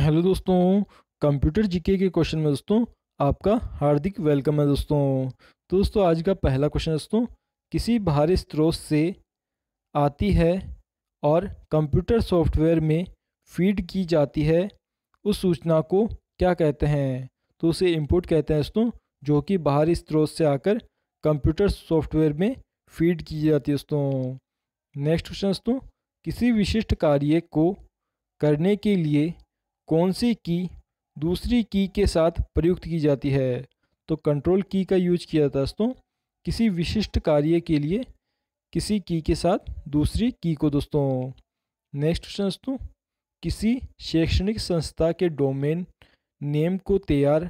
hello दोस्तों computer GK के question में दोस्तों आपका हार्दिक वेलकम है दोस्तों तो दोस्तों आज का पहला क्वेश्चन दोस्तों किसी बाहरी स्रोत से आती है और कंप्यूटर सॉफ्टवेयर में फीड की जाती है उस सूचना को क्या कहते हैं तो उसे इनपुट कहते हैं दोस्तों जो कि बाहरी स्रोत से आकर कंप्यूटर सॉफ्टवेयर में फीड की जाती है दोस्तों नेक्स्ट क्वेश्चन दोस्तों किसी विशिष्ट कार्य को करने के लिए कौन सी की दूसरी की के साथ प्रयुक्त की जाती है तो कंट्रोल की का यूज किया जाता है दोस्तों किसी विशिष्ट कार्य के लिए किसी की के साथ दूसरी की को दोस्तों नेक्स्ट क्वेश्चन दोस्तों किसी शैक्षणिक संस्था के डोमेन नेम को तैयार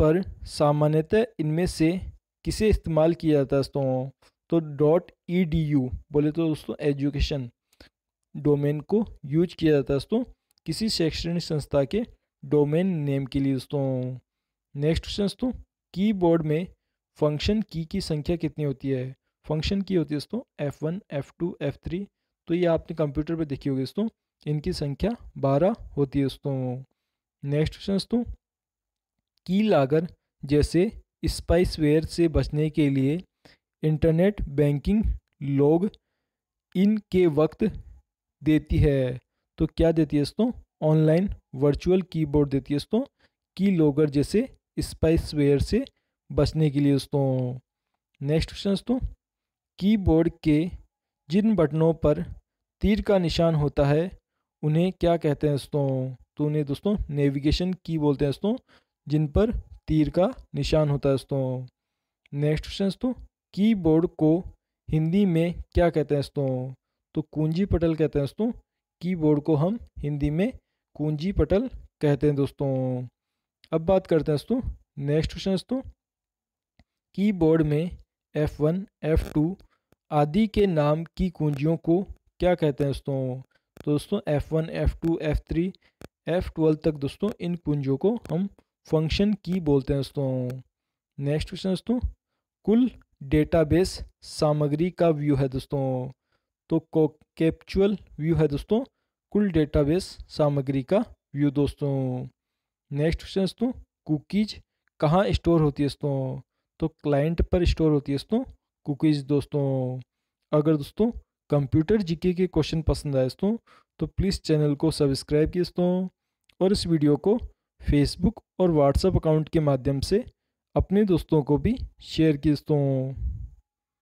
पर सामान्यतः इनमें से किसे इस्तेमाल किया जाता है दोस्तों तो डॉट ई डी यू बोले तो दोस्तों एजुकेशन डोमेन को यूज किया जाता है दोस्तों किसी शैक्षणिक संस्था के डोमेन नेम के लिए दोस्तों नेक्स्ट क्वेश्चन दोस्तों कीबोर्ड में फंक्शन की की संख्या कितनी होती है फंक्शन की होती है दोस्तों F one F two F three तो ये आपने कंप्यूटर पर देखी होगी दोस्तों इनकी संख्या बारह होती है दोस्तों नेक्स्ट क्वेश्चन दोस्तों की लागर जैसे स्पाइसवेयर से बचने के लिए इंटरनेट बैंकिंग लोग इनके वक्त देती है तो क्या देती है दोस्तों ऑनलाइन वर्चुअल कीबोर्ड देती है दोस्तों की लोगर जैसे स्पाइसवेयर से बचने के लिए दोस्तों नेक्स्ट क्वेश्चन दोस्तों कीबोर्ड के जिन बटनों पर तीर का निशान होता है उन्हें क्या कहते हैं दोस्तों तो उन्हें दोस्तों नेविगेशन की बोलते हैं दोस्तों जिन पर तीर का निशान होता है दोस्तों नेक्स्ट क्वेश्चन दोस्तों कीबोर्ड को हिंदी में क्या कहते हैं दोस्तों तो कुंजी पटल कहते हैं दोस्तों कीबोर्ड को हम हिंदी में कुंजी पटल कहते हैं दोस्तों अब बात करते हैं दोस्तों नेक्स्ट क्वेश्चन दोस्तों कीबोर्ड में एफ़ वन एफ़ टू आदि के नाम की कुंजियों को क्या कहते हैं दोस्तों तो दोस्तों F one F two F three F twelve तक दोस्तों इन कुंजियों को हम फंक्शन की बोलते हैं दोस्तों नेक्स्ट क्वेश्चन दोस्तों कुल डेटाबेस सामग्री का व्यू है दोस्तों तो कैप्चुअल व्यू है दोस्तों कुल डेटाबेस सामग्री का व्यू दोस्तों नेक्स्ट क्वेश्चन दोस्तों कुकीज़ कहाँ स्टोर होती है दोस्तों तो क्लाइंट पर स्टोर होती है दोस्तों कुकीज़ दोस्तों अगर दोस्तों कंप्यूटर जीके के क्वेश्चन पसंद आए दोस्तों तो प्लीज़ चैनल को सब्सक्राइब किए दोस्तों और इस वीडियो को फेसबुक और व्हाट्सएप अकाउंट के माध्यम से अपने दोस्तों को भी शेयर किए दोस्तों